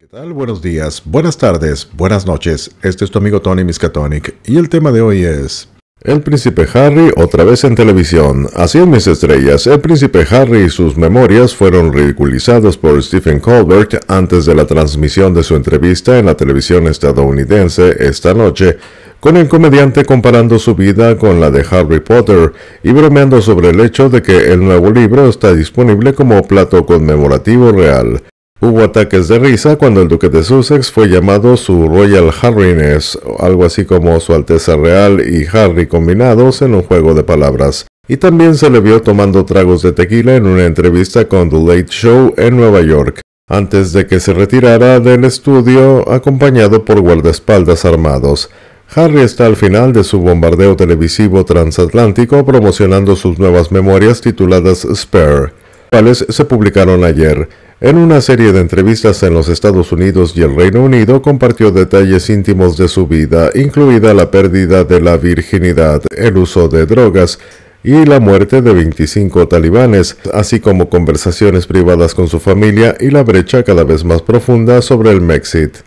¿Qué tal? Buenos días, buenas tardes, buenas noches. Este es tu amigo Tony Miskatonic y el tema de hoy es... El príncipe Harry otra vez en televisión. Así en mis estrellas, el príncipe Harry y sus memorias fueron ridiculizados por Stephen Colbert antes de la transmisión de su entrevista en la televisión estadounidense esta noche, con el comediante comparando su vida con la de Harry Potter y bromeando sobre el hecho de que el nuevo libro está disponible como plato conmemorativo real. Hubo ataques de risa cuando el duque de Sussex fue llamado su Royal Harriness, algo así como su Alteza Real y Harry combinados en un juego de palabras. Y también se le vio tomando tragos de tequila en una entrevista con The Late Show en Nueva York, antes de que se retirara del estudio acompañado por guardaespaldas armados. Harry está al final de su bombardeo televisivo transatlántico promocionando sus nuevas memorias tituladas Spare cuales se publicaron ayer. En una serie de entrevistas en los Estados Unidos y el Reino Unido compartió detalles íntimos de su vida, incluida la pérdida de la virginidad, el uso de drogas, y la muerte de 25 talibanes, así como conversaciones privadas con su familia y la brecha cada vez más profunda sobre el Mexit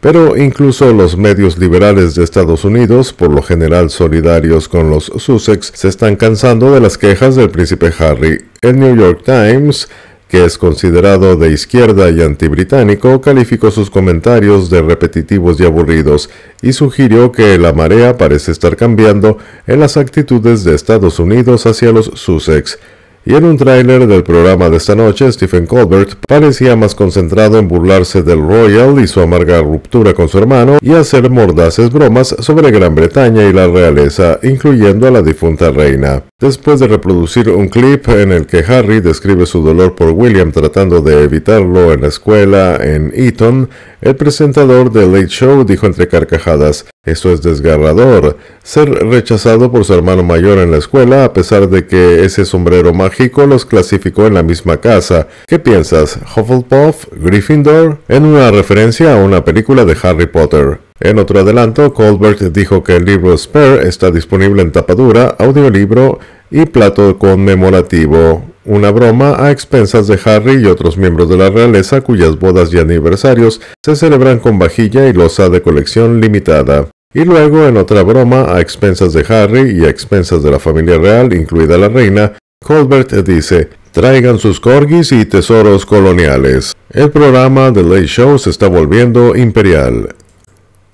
pero incluso los medios liberales de Estados Unidos, por lo general solidarios con los Sussex, se están cansando de las quejas del príncipe Harry. El New York Times que es considerado de izquierda y antibritánico, calificó sus comentarios de repetitivos y aburridos y sugirió que la marea parece estar cambiando en las actitudes de Estados Unidos hacia los Sussex y en un tráiler del programa de esta noche, Stephen Colbert parecía más concentrado en burlarse del Royal y su amarga ruptura con su hermano y hacer mordaces bromas sobre Gran Bretaña y la realeza, incluyendo a la difunta reina. Después de reproducir un clip en el que Harry describe su dolor por William tratando de evitarlo en la escuela en Eton, el presentador de Late Show dijo entre carcajadas, esto es desgarrador. Ser rechazado por su hermano mayor en la escuela a pesar de que ese sombrero mágico los clasificó en la misma casa. ¿Qué piensas? Hufflepuff, Gryffindor, en una referencia a una película de Harry Potter. En otro adelanto, Colbert dijo que el libro Spare está disponible en tapadura, audiolibro y plato conmemorativo. Una broma a expensas de Harry y otros miembros de la realeza cuyas bodas y aniversarios se celebran con vajilla y losa de colección limitada y luego en otra broma a expensas de Harry y a expensas de la familia real, incluida la reina, Colbert dice, traigan sus corgis y tesoros coloniales. El programa The Late Show se está volviendo imperial.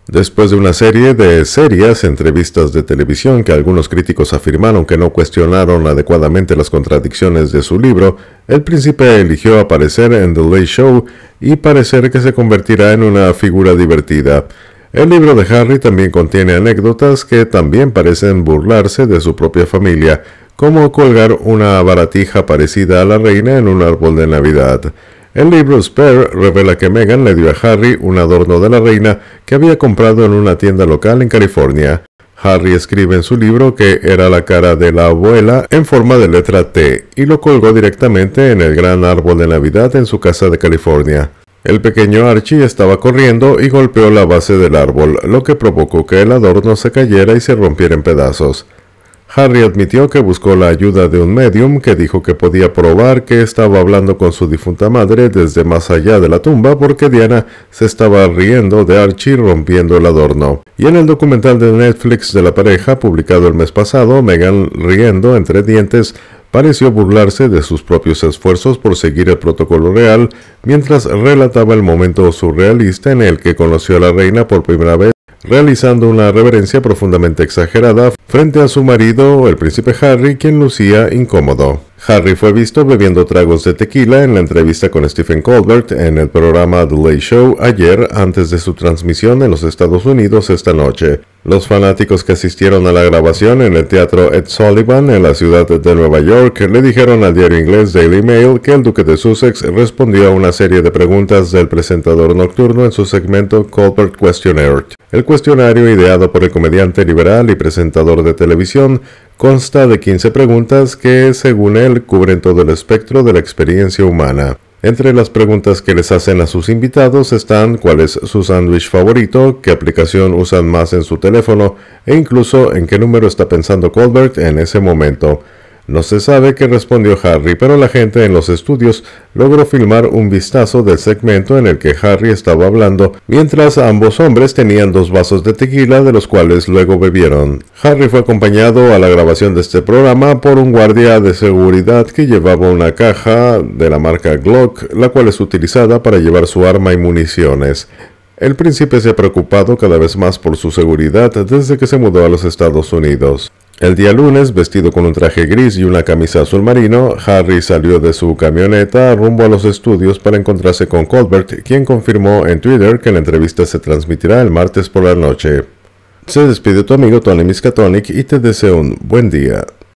Después de una serie de serias entrevistas de televisión que algunos críticos afirmaron que no cuestionaron adecuadamente las contradicciones de su libro, el príncipe eligió aparecer en The Late Show y parecer que se convertirá en una figura divertida. El libro de Harry también contiene anécdotas que también parecen burlarse de su propia familia, como colgar una baratija parecida a la reina en un árbol de Navidad. El libro Spare revela que Meghan le dio a Harry un adorno de la reina que había comprado en una tienda local en California. Harry escribe en su libro que era la cara de la abuela en forma de letra T y lo colgó directamente en el gran árbol de Navidad en su casa de California. El pequeño Archie estaba corriendo y golpeó la base del árbol, lo que provocó que el adorno se cayera y se rompiera en pedazos. Harry admitió que buscó la ayuda de un medium que dijo que podía probar que estaba hablando con su difunta madre desde más allá de la tumba porque Diana se estaba riendo de Archie rompiendo el adorno. Y en el documental de Netflix de la pareja publicado el mes pasado, Megan riendo entre dientes pareció burlarse de sus propios esfuerzos por seguir el protocolo real mientras relataba el momento surrealista en el que conoció a la reina por primera vez, realizando una reverencia profundamente exagerada frente a su marido, el príncipe Harry, quien lucía incómodo. Harry fue visto bebiendo tragos de tequila en la entrevista con Stephen Colbert en el programa The Late Show ayer antes de su transmisión en los Estados Unidos esta noche. Los fanáticos que asistieron a la grabación en el teatro Ed Sullivan en la ciudad de Nueva York le dijeron al diario inglés Daily Mail que el duque de Sussex respondió a una serie de preguntas del presentador nocturno en su segmento Colbert Questionnaire. El cuestionario ideado por el comediante liberal y presentador de televisión consta de 15 preguntas que, según él, cubren todo el espectro de la experiencia humana. Entre las preguntas que les hacen a sus invitados están cuál es su sándwich favorito, qué aplicación usan más en su teléfono e incluso en qué número está pensando Colbert en ese momento. No se sabe qué respondió Harry, pero la gente en los estudios logró filmar un vistazo del segmento en el que Harry estaba hablando, mientras ambos hombres tenían dos vasos de tequila de los cuales luego bebieron. Harry fue acompañado a la grabación de este programa por un guardia de seguridad que llevaba una caja de la marca Glock, la cual es utilizada para llevar su arma y municiones. El príncipe se ha preocupado cada vez más por su seguridad desde que se mudó a los Estados Unidos. El día lunes, vestido con un traje gris y una camisa azul marino, Harry salió de su camioneta rumbo a los estudios para encontrarse con Colbert, quien confirmó en Twitter que la entrevista se transmitirá el martes por la noche. Se despide tu amigo Tony Miskatonic y te deseo un buen día.